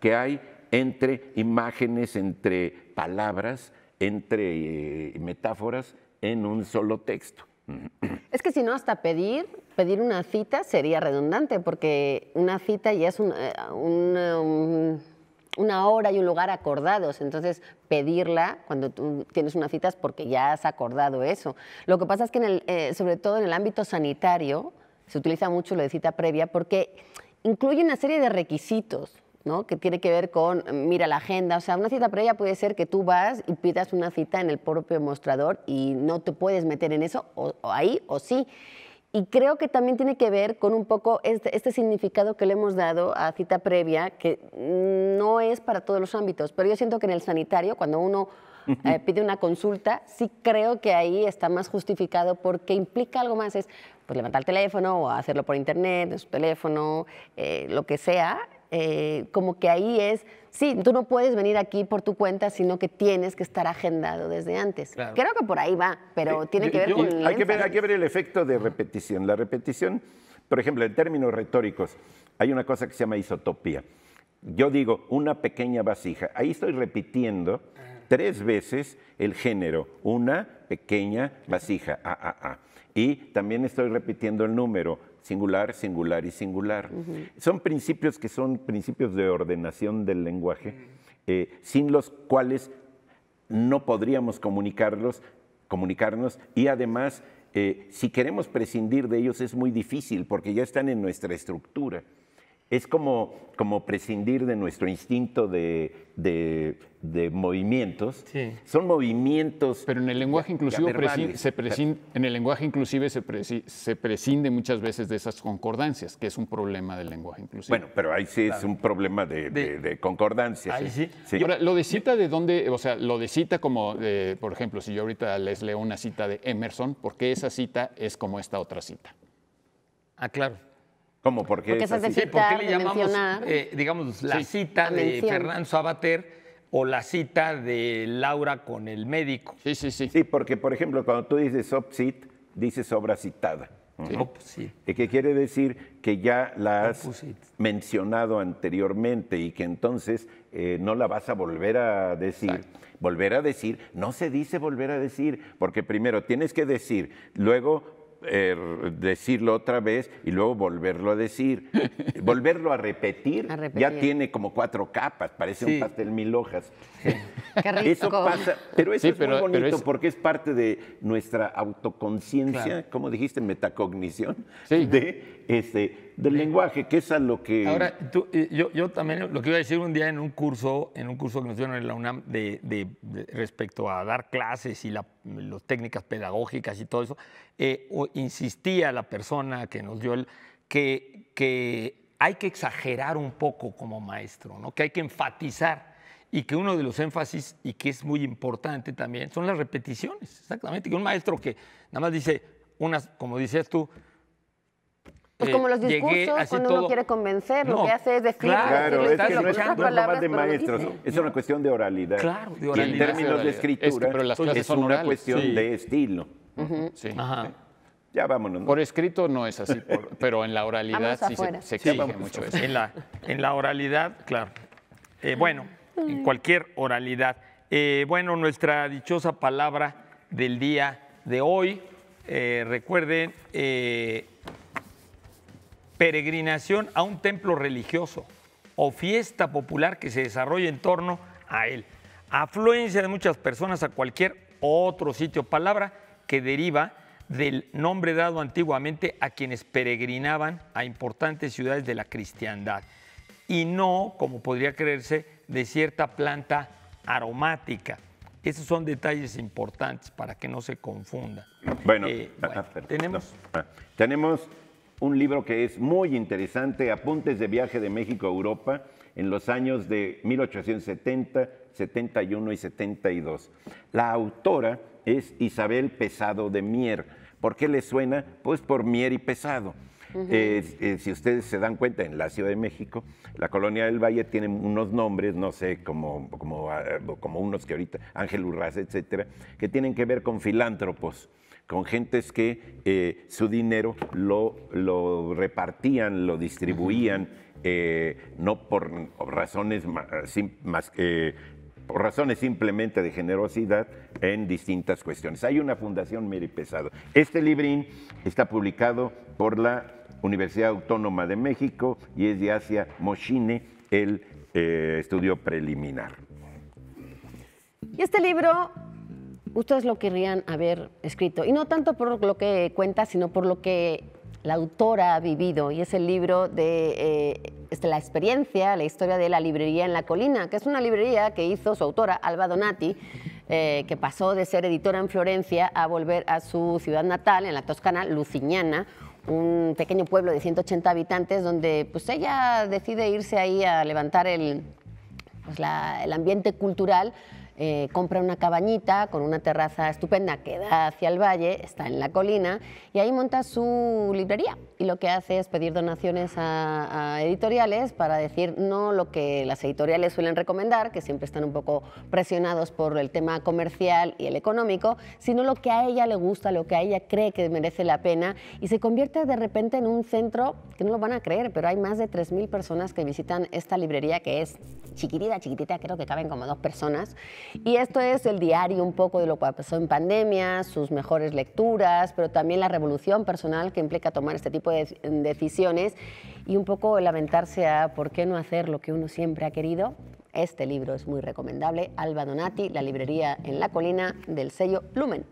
que hay entre imágenes, entre palabras, entre eh, metáforas en un solo texto. Es que si no, hasta pedir, pedir una cita sería redundante, porque una cita ya es eh, um, una, hora y un lugar acordados. Entonces, pedirla cuando tú tienes una cita es porque ya has acordado eso. Lo que pasa es que, eh, sobre todo en el ámbito sanitario, se utiliza mucho lo de cita previa porque incluye una serie de requisitos. ¿no? que tiene que ver con, mira la agenda, o sea, una cita previa puede ser que tú vas y pidas una cita en el propio mostrador y no te puedes meter en eso, o, ahí, o sí. Y creo que también tiene que ver con un poco este, este, significado que le hemos dado a cita previa, que no es para todos los ámbitos, pero yo siento que en el sanitario, cuando uno eh, pide una consulta, sí creo que ahí está más justificado porque implica algo más, es pues levantar el teléfono o hacerlo por internet, en su teléfono, eh, lo que sea, eh, como que ahí es, sí, tú no puedes venir aquí por tu cuenta, sino que tienes que estar agendado desde antes. Creo que por ahí va, pero tiene que ver con... hay que ver, hay que ver el efecto de repetición. La repetición, por ejemplo, en términos retóricos, hay una cosa que se llama isotopía. Yo digo una pequeña vasija. Ahí estoy repitiendo ah. tres veces el género, una pequeña vasija, a, ah, a, ah, a. Y también estoy repitiendo el número, singular, singular y singular. Son principios que son principios de ordenación del lenguaje, eh, sin los cuales no podríamos comunicarnos y además, eh, si queremos prescindir de ellos es muy difícil porque ya están en nuestra estructura. Es como, como prescindir de nuestro instinto de, movimientos. Son movimientos. Pero en el lenguaje inclusivo se prescinde, en el lenguaje inclusive se prescinde, muchas veces de esas concordancias, que es un problema del lenguaje inclusivo. Bueno, pero ahí sí es un problema de, concordancias. Ahí sí. Ahora, lo de cita de dónde, o sea, lo de cita como, por ejemplo, si yo ahorita les leo una cita de Emerson, ¿por qué esa cita es como esta otra cita? Ah, claro. ¿Cómo? Porque, ¿por qué le llamamos, eh, digamos, la cita de Fernando Sabater o la cita de Laura con el médico? Sí, sí, sí. Sí, porque, por ejemplo, cuando tú dices opsit, dices obra citada. Sí. Uh Que quiere decir que ya la has mencionado anteriormente y que entonces eh, no la vas a volver a decir. Volver a decir, no se dice volver a decir, porque primero tienes que decir, luego eh, decirlo otra vez y luego volverlo a decir. volverlo a repetir, ya tiene como cuatro capas, parece un pastel mil hojas. Eso pasa, pero eso es muy bonito porque es parte de nuestra autoconciencia, como dijiste, metacognición, de este, del lenguaje, que es a lo que... Ahora, eh, yo, también lo que iba a decir un día en un curso, en un curso que nos dieron en la UNAM de, respecto a dar clases y las técnicas pedagógicas y todo eso, eh, insistía la persona que nos dio el... Que, que hay que exagerar un poco como maestro, ¿no? que hay que enfatizar y que uno de los énfasis y que es muy importante también son las repeticiones, exactamente, que un maestro que nada más dice unas, como dices tú, pues eh, como los discursos, cuando uno quiere convencer, lo que hace es decir. Claro, es que no es, de maestros, es una cuestión de oralidad. Claro, Y en términos de, de escritura, es, es una cuestión de estilo. Sí. Ajá. Ya vámonos. Por escrito no es así, pero en la oralidad sí se, exige mucho eso. En la, en la oralidad, claro. Eh, bueno, en cualquier oralidad. Eh, bueno, nuestra dichosa palabra del día de hoy, recuerden peregrinación a un templo religioso o fiesta popular que se desarrolla en torno a él. Afluencia de muchas personas a cualquier otro sitio, palabra que deriva del nombre dado antiguamente a quienes peregrinaban a importantes ciudades de la cristiandad y no, como podría creerse, de cierta planta aromática. Esos son detalles importantes para que no se confunda. Bueno, eh, tenemos... Ah, tenemos un libro que es muy interesante, Apuntes de viaje de México a Europa en los años de 1870, 71 y 72. La autora es Isabel Pesado de Mier. ¿Por qué le suena? Pues por Mier y Pesado. Eh, eh, si ustedes se dan cuenta, en la Ciudad de México, la colonia del Valle tiene unos nombres, no sé, como, como, ah, unos que ahorita, Ángel Urraz, etcétera, que tienen que ver con filántropos con gentes que eh, su dinero lo, repartían, lo distribuían, eh, no por razones más, eh, por razones simplemente de generosidad en distintas cuestiones. Hay una fundación y Pesado. Este librín está publicado por la Universidad Autónoma de México y es de Asia Moshine el estudio preliminar. Y este libro ustedes lo querrían haber escrito. Y no tanto por lo que cuenta, sino por lo que la autora ha vivido. Y es el libro de eh, este, la experiencia, la historia de la librería en la colina, que es una librería que hizo su autora, Alba Donati, eh, que pasó de ser editora en Florencia a volver a su ciudad natal, en la Toscana, Luciñana, un pequeño pueblo de 180 habitantes, donde pues, ella decide irse ahí a levantar el, pues, el ambiente cultural eh, compra una cabañita con una terraza estupenda que da hacia el valle, está en la colina, y ahí monta su librería. Y lo que hace es pedir donaciones a, editoriales para decir no lo que las editoriales suelen recomendar, que siempre están un poco presionados por el tema comercial y el económico, sino lo que a ella le gusta, lo que a ella cree que merece la pena, y se convierte de repente en un centro que no lo van a creer, pero hay más de 3.000 personas que visitan esta librería que es chiquitita, chiquitita, creo que caben como dos personas, y esto es el diario un poco de lo que pasó en pandemia, sus mejores lecturas, pero también la revolución personal que implica tomar este tipo de decisiones y un poco lamentarse a por qué no hacer lo que uno siempre ha querido. Este libro es muy recomendable, Alba Donati, La librería en la colina del sello Lumen.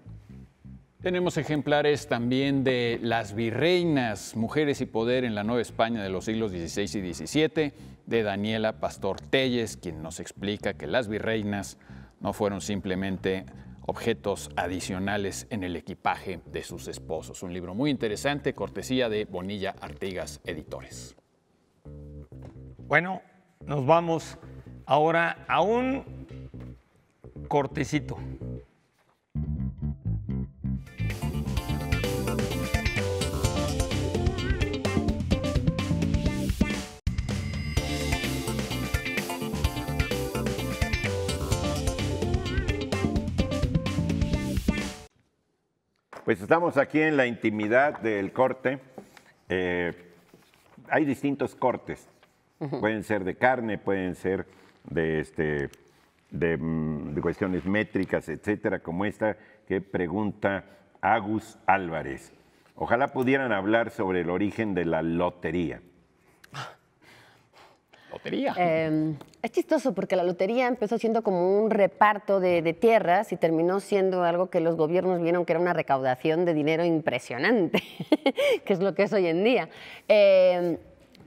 Tenemos ejemplares también de Las Virreinas, Mujeres y Poder en la Nueva España de los siglos XVI y XVII, de Daniela Pastor Telles, quien nos explica que las virreinas no fueron simplemente objetos adicionales en el equipaje de sus esposos. Un libro muy interesante, cortesía de Bonilla Artigas Editores. Bueno, nos vamos ahora a un cortecito. Pues estamos aquí en la intimidad del corte. Eh, hay distintos cortes. Pueden ser de carne, pueden ser de, este, mm, de cuestiones métricas, etcétera, como esta que pregunta Agus Álvarez. Ojalá pudieran hablar sobre el origen de la lotería. Lotería. Em, es chistoso porque la lotería empezó siendo como un reparto de, tierras y terminó siendo algo que los gobiernos vieron que era una recaudación de dinero impresionante, que es lo que es hoy en día. Em,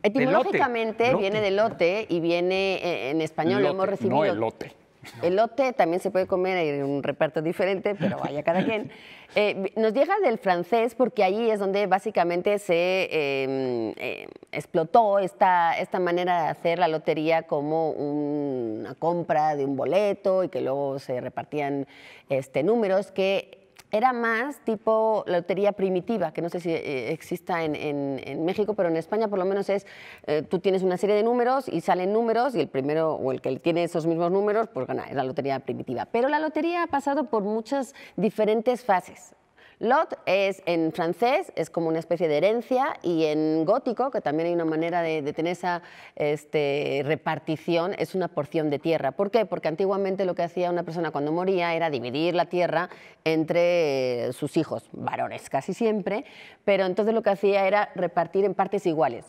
etimológicamente viene de lote y viene eh, en español, hemos recibido. No el lote. El elote también se puede comer en un reparto diferente, pero vaya cada quien. Eh, nos llega del francés porque allí es donde básicamente se em, eh, explotó esta, esta manera de hacer la lotería como una compra de un boleto y que luego se repartían este, números que era más tipo lotería primitiva, que no sé si eh, exista en, en, México, pero en España por lo menos es, eh, tú tienes una serie de números y salen números y el primero o el que tiene esos mismos números, pues gana, es la lotería primitiva. Pero la lotería ha pasado por muchas diferentes fases. Lot es en francés, es como una especie de herencia, y en gótico, que también hay una manera de, tener esa este, repartición, es una porción de tierra. ¿Por qué? Porque antiguamente lo que hacía una persona cuando moría era dividir la tierra entre eh, sus hijos, varones casi siempre, pero entonces lo que hacía era repartir en partes iguales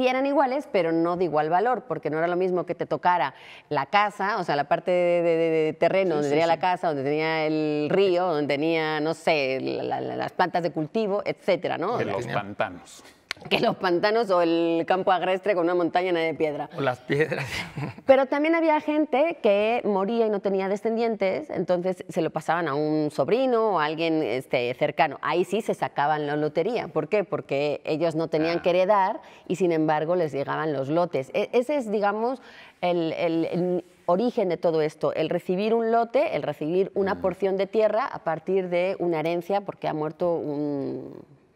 sí eran iguales, pero no de igual valor, porque no era lo mismo que te tocara la casa, o sea, la parte de, terreno donde tenía la casa, donde tenía el río, donde tenía, no sé, las plantas de cultivo, etcétera, ¿no? De los pantanos que los pantanos o el campo agreste con una montaña de piedra. O las piedras. Pero también había gente que moría y no tenía descendientes, entonces se lo pasaban a un sobrino o a alguien este, cercano. Ahí sí se sacaban la lotería. ¿Por qué? Porque ellos no tenían ah. que heredar y sin embargo les llegaban los lotes. E-, ese es, digamos, el, origen de todo esto, el recibir un lote, el recibir una mm. porción de tierra a partir de una herencia porque ha muerto un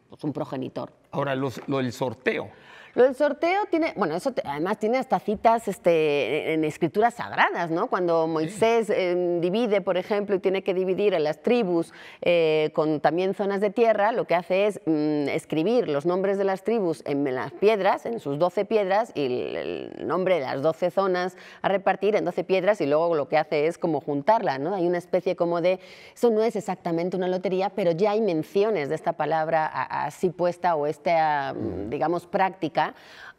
pues, progenitor. Ahora, los, lo del sorteo. Lo del sorteo tiene, bueno, eso además tiene hasta citas este, en escrituras sagradas, ¿no? Cuando Moisés eh, divide, por ejemplo, y tiene que dividir a las tribus eh, con también zonas de tierra, lo que hace es mm, escribir los nombres de las tribus en, las piedras, en sus doce piedras, y el, nombre de las doce zonas a repartir en doce piedras, y luego lo que hace es como juntarla, ¿no? Hay una especie como de, eso no es exactamente una lotería, pero ya hay menciones de esta palabra así puesta o esta, digamos, práctica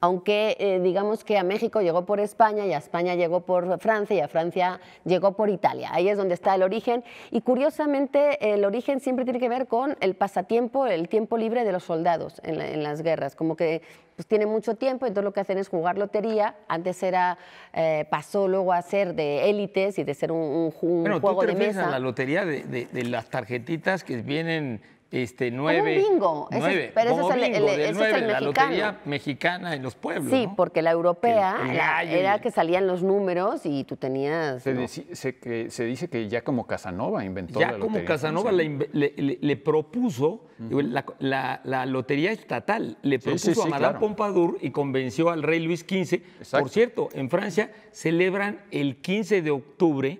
aunque eh, digamos que a México llegó por España y a España llegó por Francia y a Francia llegó por Italia. Ahí es donde está el origen y curiosamente el origen siempre tiene que ver con el pasatiempo, el tiempo libre de los soldados en, las guerras, como que pues mucho tiempo, entonces lo que hacen es jugar lotería. Antes era eh, pasó luego a ser de élites y de ser un, juego de mesa. la lotería de las tarjetitas que vienen este, nueve. es, pero esa es el, mexicano. La lotería mexicana en los pueblos. Sí, porque la europea era que salían los números y tú tenías. Se, dice que ya como Casanova inventó ya como Casanova le, propuso la, lotería estatal. Le propuso a Madame Pompadour y convenció al rey Luis XV. Por cierto, en Francia celebran el 15 de octubre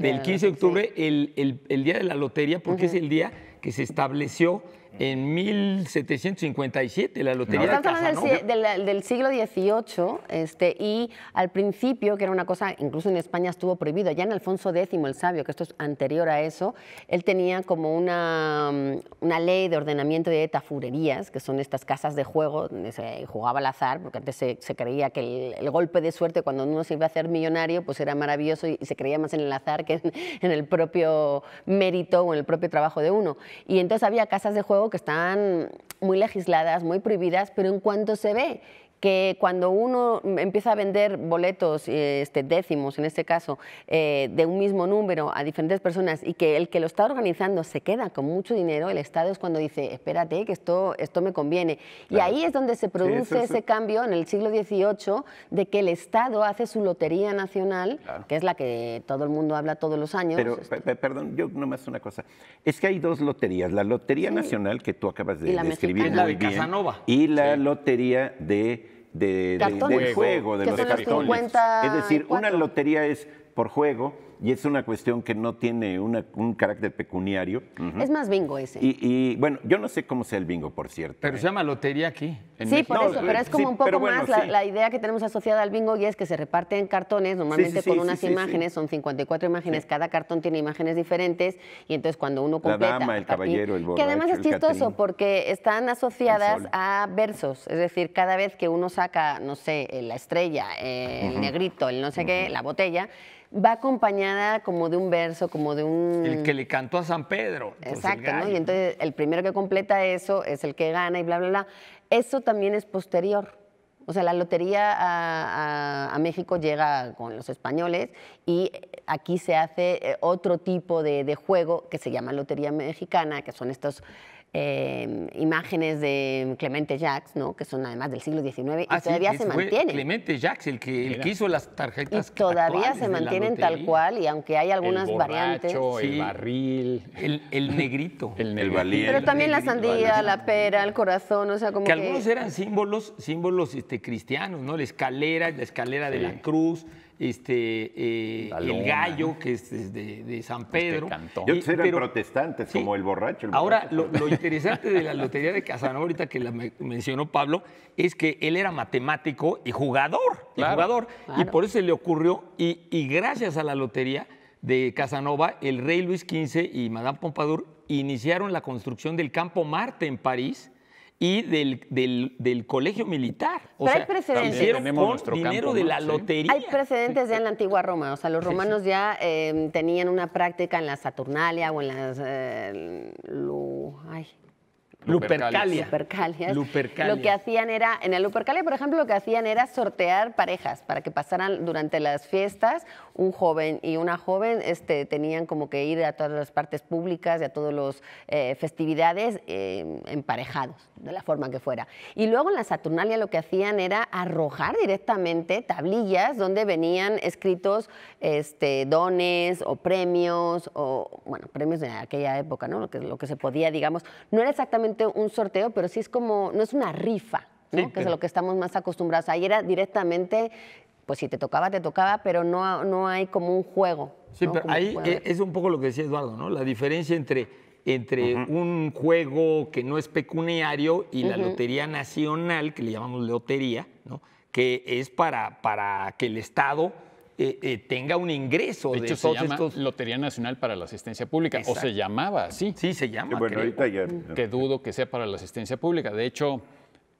del 15 de octubre, el, día de la lotería, porque es el día que se estableció en 1757, la Lotería de Estamos hablando del, siglo XVIII, este, y al principio, que era una cosa, incluso en España estuvo prohibido, ya en Alfonso X el Sabio, que esto es anterior a eso, él tenía como una, mm, una ley de ordenamiento de tafurerías, que son estas casas de juego donde se jugaba al azar, porque antes se, creía que el, golpe de suerte cuando uno se iba a hacer millonario, pues era maravilloso y, se creía más en el azar que en el propio mérito o en el propio trabajo de uno. Y entonces había casas de juego que están muy legisladas, muy prohibidas, pero en cuanto se ve que cuando uno empieza a vender boletos, eh, este, décimos en este caso, eh, de un mismo número a diferentes personas y que el que lo está organizando se queda con mucho dinero, el Estado es cuando dice, espérate, que esto, esto me conviene. Y ahí es donde se produce ese cambio en el siglo XVIII de que el Estado hace su Lotería Nacional, que es la que todo el mundo habla todos los años. Pero, este perdón, yo nomás una cosa. Es que hay dos loterías, la Lotería Nacional que tú acabas de describir. muy bien, Y la Lotería de de, del juego, de los, Es decir, una lotería es por juego, y es una cuestión que no tiene un carácter pecuniario. Es más bingo ese. Y, bueno, yo no sé cómo sea el bingo, por cierto. Pero ¿eh? se llama lotería aquí. sí, por eso, pero es eh, como un poco más la, idea que tenemos asociada al bingo y es que se reparten cartones, normalmente con unas imágenes, son 54 imágenes, cada cartón tiene imágenes diferentes y entonces cuando uno completa... La dama, el caballero, el Que además es chistoso porque están asociadas a versos, es decir, cada vez que uno saca, no sé, la estrella, el negrito, el no sé qué, la botella, va acompañar como de un verso, como de un... El que le cantó a San Pedro. Exacto, Y entonces el primero que completa eso es el que gana y bla, bla, bla. Eso también es posterior. O sea, la lotería a, México llega con los españoles y aquí se hace eh, otro tipo de juego que se llama Lotería Mexicana, que son estos Em, imágenes de Clemente Jacques, ¿no? que son además del siglo XIX, y ah, todavía se mantienen. Clemente Jacques, el que, el hizo las tarjetas. Y todavía se mantienen tal cual, y aunque hay algunas variantes. El barril. El, negrito. El, negrito. Pero también la sandía, la pera, el corazón, o sea, como. Que, algunos eran símbolos, símbolos este, cristianos, ¿no? La escalera, la escalera de la cruz este, eh, el gallo, que es, de, San este Pedro. eran como el borracho. ahora, Lo, interesante de la Lotería de Casanova, ahorita que la mencionó Pablo, es que él era matemático y jugador. y, por eso se le ocurrió, y gracias a la Lotería de Casanova, el rey Luis XV y Madame Pompadour iniciaron la construcción del Campo Marte en París y del, del, colegio militar. O sea, hay precedentes. dinero de la lotería. Hay precedentes ya en la antigua Roma. O sea, los romanos ya em, tenían una práctica en la Saturnalia o en las... Em, Lupercalia. Lupercalia. Lo que hacían era, en la Lupercalia, por ejemplo, lo que hacían era sortear parejas para que pasaran durante las fiestas un joven y una joven este, tenían como que ir a todas las partes públicas y a todas las eh, festividades em, emparejados, de la forma que fuera. Y luego en la Saturnalia lo que hacían era arrojar directamente tablillas donde venían escritos este, dones o premios, o bueno, premios de aquella época, ¿no? Lo que, lo que se podía, digamos. No era exactamente un sorteo, pero sí es como, no es una rifa, ¿no? que es a lo que estamos más acostumbrados. Ahí era directamente pues si te tocaba, te tocaba, pero no, no hay como un juego. Sí, pero ahí es un poco lo que decía Eduardo, ¿no? La diferencia entre, entre un juego que no es pecuniario y la Lotería Nacional, que le llamamos lotería, ¿no? Que es para, para que el Estado... Eh, eh, tenga un ingreso de, hecho, de se llama Lotería Nacional para la Asistencia Pública, o se llamaba así. Sí, se llama. Bueno, Que dudo que sea para la asistencia pública. De hecho,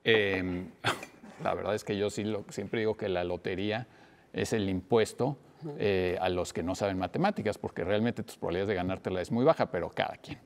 em, La verdad es que yo sí lo, siempre digo que la lotería es el impuesto eh, a los que no saben matemáticas, porque realmente tus probabilidades de ganártela es muy baja, pero cada quien.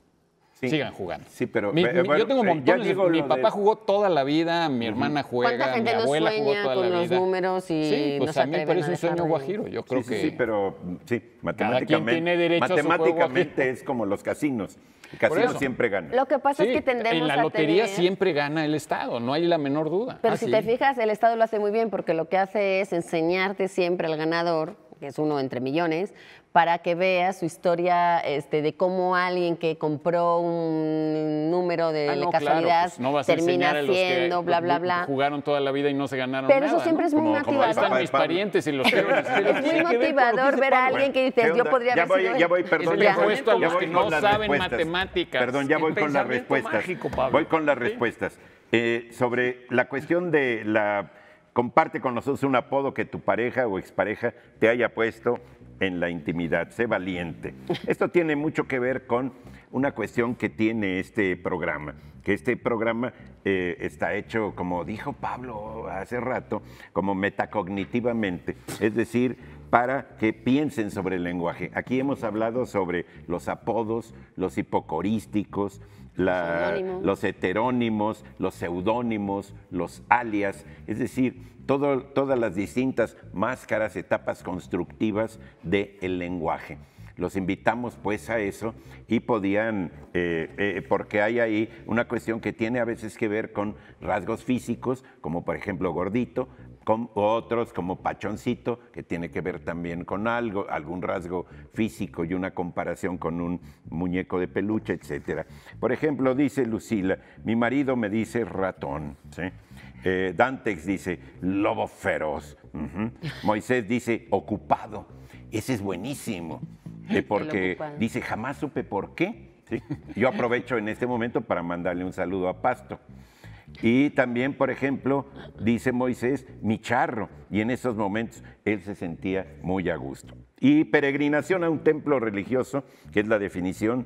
Sigan jugando. Sí, pero yo tengo eh, montones. De, mi papá jugó toda la vida, mi hermana juega, mi abuela jugó toda con los números y sí, pues a mí me parece un sueño guajiro. Yo creo que sí, pero sí, matemáticamente, matemáticamente es como los casinos. Casi siempre gana. Lo que pasa es que tendemos En la lotería siempre gana el Estado, no hay la menor duda. Pero ah, si te fijas, el Estado lo hace muy bien porque lo que hace es enseñarte siempre al ganador que es uno entre millones, para que vea su historia este, de cómo alguien que compró un número de ah, casualidad pues, termina siendo, bla, bla, bla. Jugaron toda la vida y no se ganaron Pero nada. Pero eso siempre es muy motivador. están mis parientes y los quiero. es muy motivador ver a alguien que dice, yo podría haber ya voy, Ya voy, perdón. Ya voy, a los que no saben matemáticas. Perdón, ya voy con las respuestas. Voy con las respuestas. Eh, sobre la cuestión de la Comparte con nosotros un apodo que tu pareja o expareja te haya puesto en la intimidad. Sé valiente. Esto tiene mucho que ver con una cuestión que tiene este programa, que este programa eh, está hecho, como dijo Pablo hace rato, como metacognitivamente, es decir, para que piensen sobre el lenguaje. Aquí hemos hablado sobre los apodos, los hipocorísticos, los heterónimos, los seudónimos, los alias, es decir, todas las distintas máscaras, etapas constructivas del lenguaje. Los invitamos pues a eso y podían, eh, eh, porque hay ahí una cuestión que tiene a veces que ver con rasgos físicos, como por ejemplo gordito, otros como Pachoncito, que tiene que ver también con algo, algún rasgo físico y una comparación con un muñeco de peluche, etc. Por ejemplo, dice Lucila, mi marido me dice ratón. Eh, Dantex dice lobo feroz. Moisés dice ocupado. Ese es buenísimo, eh, porque dice jamás supe por qué. Yo aprovecho en este momento para mandarle un saludo a Pasto. Y también, por ejemplo, dice Moisés, mi charro. Y en esos momentos él se sentía muy a gusto. Y peregrinación a un templo religioso, que es la definición,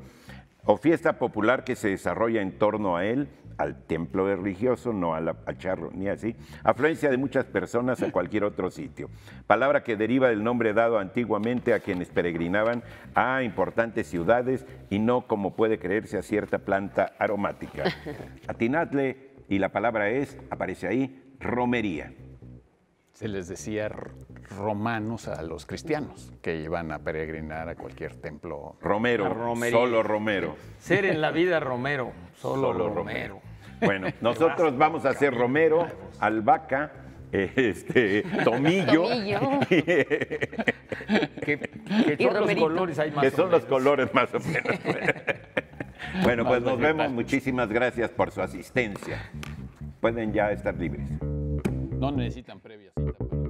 o fiesta popular que se desarrolla en torno a él, al templo religioso, no al, charro, ni así. Afluencia de muchas personas a cualquier otro sitio. Palabra que deriva del nombre dado antiguamente a quienes peregrinaban a importantes ciudades y no como puede creerse a cierta planta aromática. Atinadle y la palabra es, aparece ahí, romería. Se les decía romanos a los cristianos que iban a peregrinar a cualquier templo. Romero, solo Romero. Ser en la vida Romero, solo, Romero. Bueno, nosotros vamos a ser Romero, albahaca, este, tomillo. tomillo. que, son los colores hay más Que son los colores más o menos. Bueno, pues nos vemos. Muchísimas gracias por su asistencia. Pueden ya estar libres. No necesitan previa cita